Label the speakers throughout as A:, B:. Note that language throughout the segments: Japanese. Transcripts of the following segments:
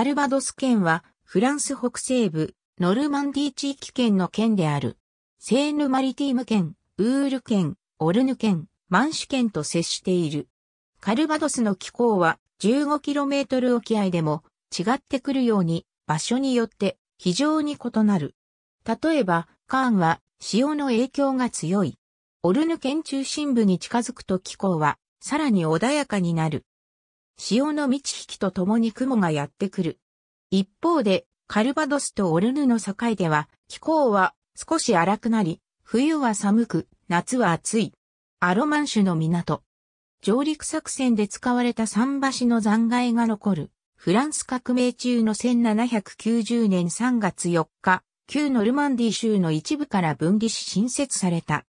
A: カルバドス県は、フランス北西部、ノルマンディ地域圏の県である。セーヌマリティム県、ウール県、オルヌ県、マンシュ県と接している。カルバドスの気候は 15km 沖合でも違ってくるように場所によって非常に異なる。例えば、カーンは潮の影響が強い。オルヌ県中心部に近づくと気候はさらに穏やかになる。潮の満ち引きとともに雲がやってくる。一方で、カルバドスとオルヌの境では、気候は少し荒くなり、冬は寒く、夏は暑い。アロマンシュの港。上陸作戦で使われた桟橋の残骸が残る。フランス革命中の1790年3月4日、旧ノルマンディ州の一部から分離し新設された。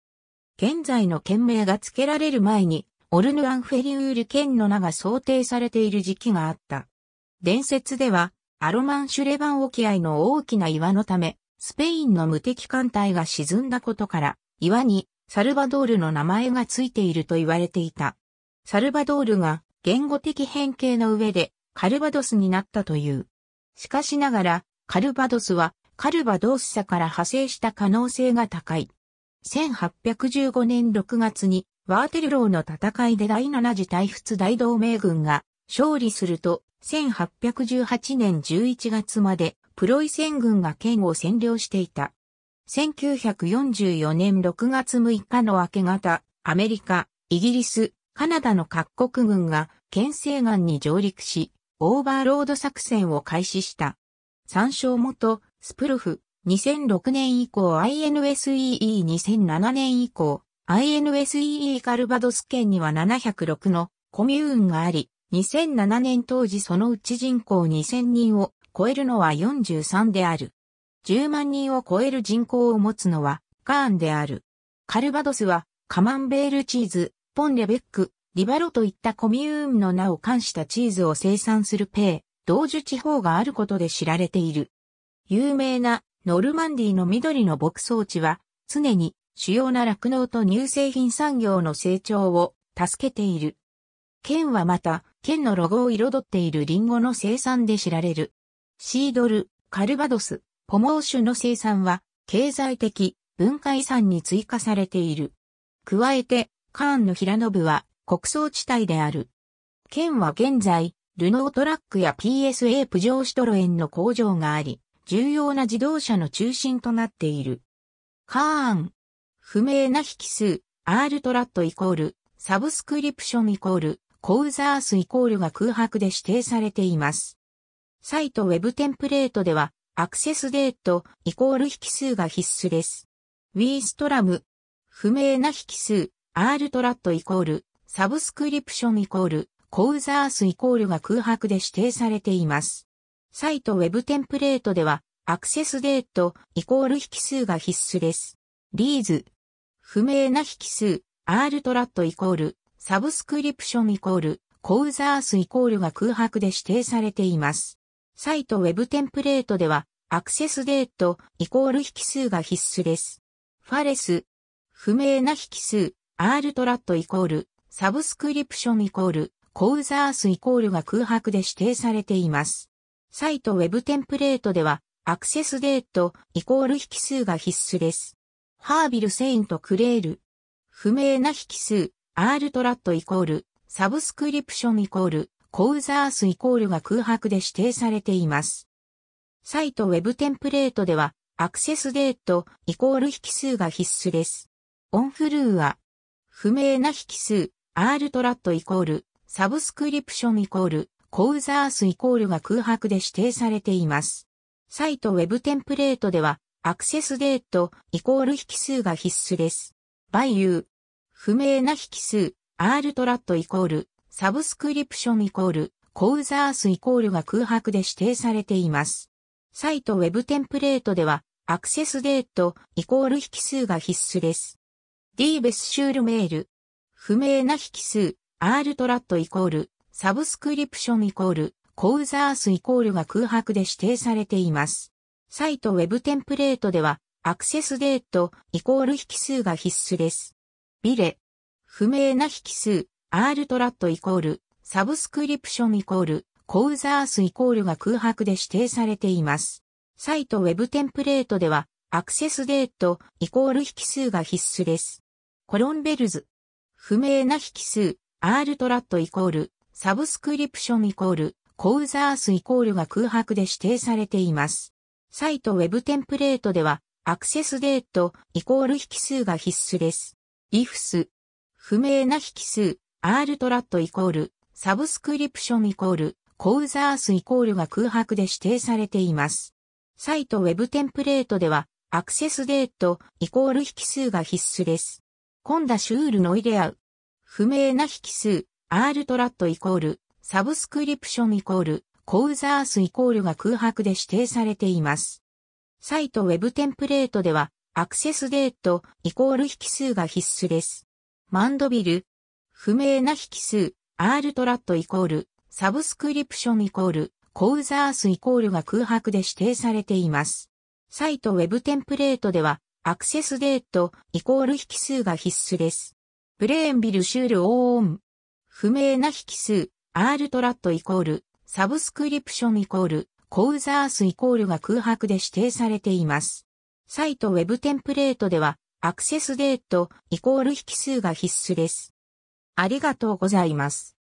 A: 現在の県名が付けられる前に、オルヌアンフェリウール県の名が想定されている時期があった。伝説では、アロマンシュレバン沖合の大きな岩のため、スペインの無敵艦隊が沈んだことから、岩にサルバドールの名前がついていると言われていた。サルバドールが言語的変形の上でカルバドスになったという。しかしながら、カルバドスはカルバドース社から派生した可能性が高い。1815年6月にワーテルローの戦いで第7次大仏大同盟軍が勝利すると、1818年11月までプロイセン軍が県を占領していた。1944年6月6日の明け方、アメリカ、イギリス、カナダの各国軍が県西岸に上陸し、オーバーロード作戦を開始した。参照元、スプルフ、2006年以降 INSEE2007 年以降、INSEE カルバドス県には706のコミューンがあり、2007年当時そのうち人口2000人を超えるのは43である。10万人を超える人口を持つのはカーンである。カルバドスはカマンベールチーズ、ポンレベック、リバロといったコミューンの名を冠したチーズを生産するペイ、同樹地方があることで知られている。有名なノルマンディの緑の牧草地は常に主要な酪農と乳製品産業の成長を助けている。県はまた、県のロゴを彩っているリンゴの生産で知られる。シードル、カルバドス、ポモーシュの生産は、経済的、文化遺産に追加されている。加えて、カーンの平信は、国葬地帯である。県は現在、ルノートラックや PSA プジョーシトロエンの工場があり、重要な自動車の中心となっている。カーン、不明な引数、R トラットイコール、サブスクリプションイコール、コウザースイコールが空白で指定されています。サイトウェブテンプレートでは、アクセスデートイコール引数が必須です。ウィーストラム、不明な引数、R トラットイコール、サブスクリプションイコール、コウザースイコールが空白で指定されています。サイトウェブテンプレートでは、アクセスデートイコール引数が必須です。リーズ、不明な引数、R トラットイコール、サブスクリプションイコール、コウザースイコールが空白で指定されています。サイトウェブテンプレートでは、アクセスデートイコール引数が必須です。ファレス、不明な引数、R トラットイコール、サブスクリプションイコール、コウザースイコールが空白で指定されています。サイトウェブテンプレートでは、アクセスデートイコール引数が必須です。ハービル・セイント・クレール。不明な引数、R トラットイコール、サブスクリプションイコール、コウザースイコールが空白で指定されています。サイトウェブテンプレートでは、アクセスデートイコール引数が必須です。オンフルーは、不明な引数、R トラットイコール、サブスクリプションイコール、コウザースイコールが空白で指定されています。サイトウェブテンプレートでは、アクセスデートイコール引数が必須です。バイユー。不明な引数、R トラットイコール、サブスクリプションイコール、コウザースイコールが空白で指定されています。サイトウェブテンプレートでは、アクセスデートイコール引数が必須です。d ベスシュールメール。不明な引数、R トラットイコール、サブスクリプションイコール、コウザースイコールが空白で指定されています。サイトウェブテンプレートでは、アクセスデートイコール引数が必須です。ビレ、不明な引数、r トラットイコール、サブスクリプションイコール、コウザースイコールが空白で指定されています。サイトウェブテンプレートでは、アクセスデートイコール引数が必須です。コロンベルズ、不明な引数、r トラットイコール、サブスクリプションイコール、コウザースイコールが空白で指定されています。サイトウェブテンプレートでは、アクセスデートイコール引数が必須です。ifs 不明な引数 rtrat イコールサブスクリプションイコールコウザースイコールが空白で指定されています。サイトウェブテンプレートではアクセスデートイコール引数が必須です。今度シュールノイデアウ不明な引数 rtrat イコールサブスクリプションイコールコウザースイコールが空白で指定されています。サイトウェブテンプレートでは、アクセスデートイコール引数が必須です。マンドビル、不明な引数、r トラットイコール、サブスクリプションイコール、コウザースイコールが空白で指定されています。サイトウェブテンプレートでは、アクセスデートイコール引数が必須です。ブレーンビルシュールオーン。不明な引数、r トラットイコール、サブスクリプションイコール、コウザースイコールが空白で指定されています。サイトウェブテンプレートでは、アクセスデートイコール引数が必須です。ありがとうございます。